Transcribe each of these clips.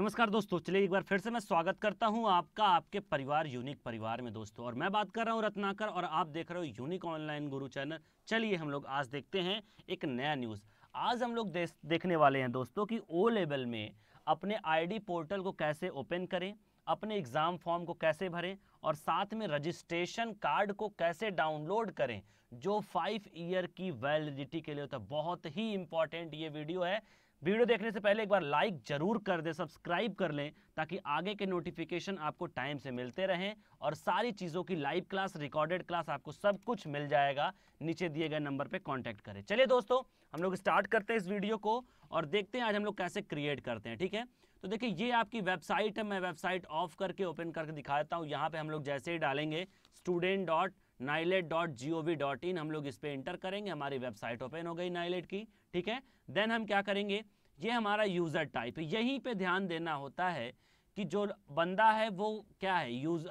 नमस्कार दोस्तों चलिए एक बार फिर से मैं स्वागत करता हूं आपका आपके परिवार यूनिक परिवार में दोस्तों और मैं बात कर रहा हूं रत्नाकर और आप देख रहे हो यूनिक ऑनलाइन गुरु चैनल चलिए हम लोग आज देखते हैं एक नया न्यूज़ आज हम लोग देखने वाले हैं दोस्तों कि ओ लेवल में अपने आई पोर्टल को कैसे ओपन करें अपने एग्ज़ाम फॉर्म को कैसे भरें और साथ में रजिस्ट्रेशन कार्ड को कैसे डाउनलोड करें जो फाइव ईयर की वैलिडिटी के लिए होता है बहुत ही इंपॉर्टेंट ये वीडियो है वीडियो देखने से पहले एक बार लाइक जरूर कर दें सब्सक्राइब कर लें ताकि आगे के नोटिफिकेशन आपको टाइम से मिलते रहें और सारी चीज़ों की लाइव क्लास रिकॉर्डेड क्लास आपको सब कुछ मिल जाएगा नीचे दिए गए नंबर पे कांटेक्ट करें चलिए दोस्तों हम लोग स्टार्ट करते हैं इस वीडियो को और देखते हैं आज हम लोग कैसे क्रिएट करते हैं ठीक है तो देखिए ये आपकी वेबसाइट है मैं वेबसाइट ऑफ करके ओपन करके दिखाता हूँ यहाँ पर हम लोग जैसे ही डालेंगे student dot NIELIT dot G O V dot in हम लोग इस पर इंटर करेंगे हमारी वेबसाइट ओपन हो गई नाइलेट की ठीक है देन हम क्या करेंगे ये हमारा यूज़र टाइप है यहीं पे ध्यान देना होता है कि जो बंदा है वो क्या है यूज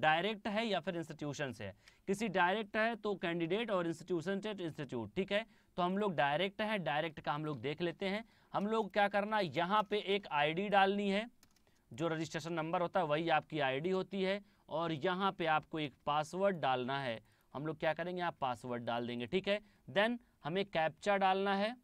डायरेक्ट है या फिर इंस्टीट्यूशन से है किसी डायरेक्ट है तो कैंडिडेट और इंस्टीट्यूशन से इंस्टीट्यूट ठीक है तो हम लोग डायरेक्ट है डायरेक्ट का हम लोग देख लेते हैं हम लोग क्या करना यहाँ पे एक आईडी डालनी है जो रजिस्ट्रेशन नंबर होता है वही आपकी आईडी होती है और यहाँ पे आपको एक पासवर्ड डालना है हम लोग क्या करेंगे आप पासवर्ड डाल देंगे ठीक है देन हमें कैप्चा डालना है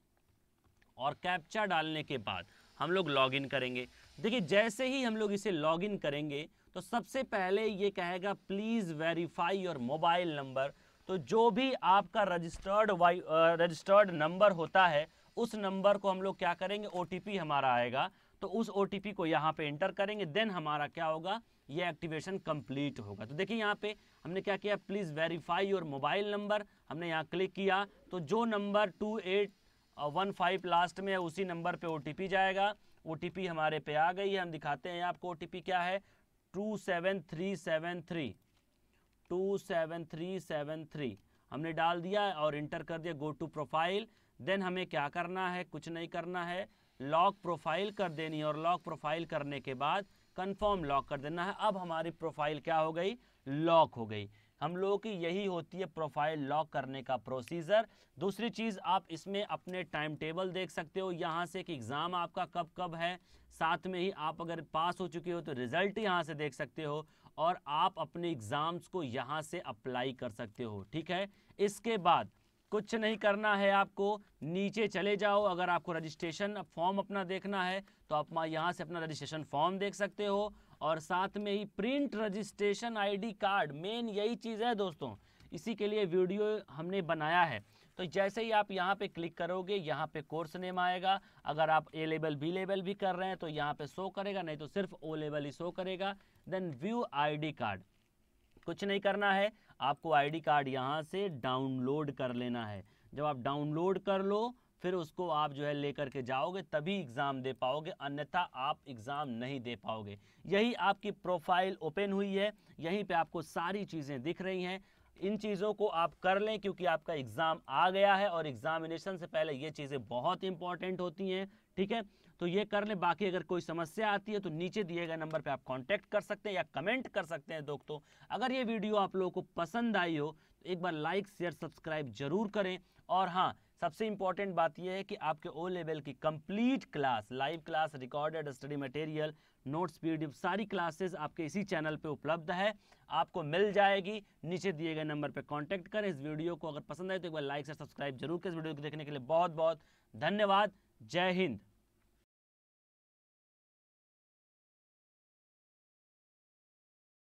और कैप्चा डालने के बाद हम लोग लॉगिन करेंगे देखिए जैसे ही हम लोग इसे लॉगिन करेंगे तो सबसे पहले ये कहेगा please verify your mobile number तो जो भी आपका रजिस्टर्ड वाई रजिस्टर्ड नंबर होता है उस नंबर को हम लोग क्या करेंगे ओ हमारा आएगा तो उस ओ को यहाँ पे एंटर करेंगे देन हमारा क्या होगा ये एक्टिवेशन कंप्लीट होगा तो देखिए यहाँ पे हमने क्या किया please verify your mobile number हमने यहाँ क्लिक किया तो जो number two eight one five last में है उसी नंबर पे ओ जाएगा ओ हमारे पे आ गई है हम दिखाते हैं आपको ओ क्या है two seven three seven three two seven three seven three हमने डाल दिया और इंटर कर दिया गो टू प्रोफाइल देन हमें क्या करना है कुछ नहीं करना है लॉक प्रोफाइल कर देनी है और लॉक प्रोफाइल करने के बाद कंफर्म लॉक कर देना है अब हमारी प्रोफाइल क्या हो गई लॉक हो गई हम लोगों की यही होती है प्रोफाइल लॉक करने का प्रोसीजर दूसरी चीज़ आप इसमें अपने टाइम टेबल देख सकते हो यहाँ से कि एग्ज़ाम आपका कब कब है साथ में ही आप अगर पास हो चुके हो तो रिज़ल्ट यहाँ से देख सकते हो और आप अपने एग्ज़ाम्स को यहाँ से अप्लाई कर सकते हो ठीक है इसके बाद कुछ नहीं करना है आपको नीचे चले जाओ अगर आपको रजिस्ट्रेशन फॉर्म अपना देखना है तो आप यहाँ से अपना रजिस्ट्रेशन फॉर्म देख सकते हो और साथ में ही print registration ID card main यही चीज़ है दोस्तों इसी के लिए वीडियो हमने बनाया है तो जैसे ही आप यहाँ पे क्लिक करोगे यहाँ पे कोर्स नेम आएगा अगर आप ए लेवल बी लेवल भी कर रहे हैं तो यहाँ पे शो करेगा नहीं तो सिर्फ ओ लेवल ही शो करेगा देन व्यू आई कार्ड कुछ नहीं करना है आपको आईडी कार्ड यहाँ से डाउनलोड कर लेना है जब आप डाउनलोड कर लो फिर उसको आप जो है लेकर के जाओगे तभी एग्ज़ाम दे पाओगे अन्यथा आप एग्ज़ाम नहीं दे पाओगे यही आपकी प्रोफाइल ओपन हुई है यहीं पे आपको सारी चीज़ें दिख रही हैं इन चीज़ों को आप कर लें क्योंकि आपका एग्ज़ाम आ गया है और एग्ज़ामिनेशन से पहले ये चीज़ें बहुत इंपॉर्टेंट होती हैं ठीक है तो ये कर लें बाकी अगर कोई समस्या आती है तो नीचे दिए गए नंबर पे आप कांटेक्ट कर सकते हैं या कमेंट कर सकते हैं दोस्तों अगर ये वीडियो आप लोगों को पसंद आई हो तो एक बार लाइक शेयर सब्सक्राइब जरूर करें और हाँ सबसे इंपॉर्टेंट बात यह है कि आपके ओ लेवल की complete class live class recorded study material notes PDF सारी क्लासेस आपके इसी चैनल पे उपलब्ध है आपको मिल जाएगी नीचे दिए गए नंबर पे कांटेक्ट करें इस वीडियो को अगर पसंद आए तो एक बार लाइक से सब्सक्राइब जरूर करें इस वीडियो को देखने के लिए बहुत बहुत धन्यवाद जय हिंद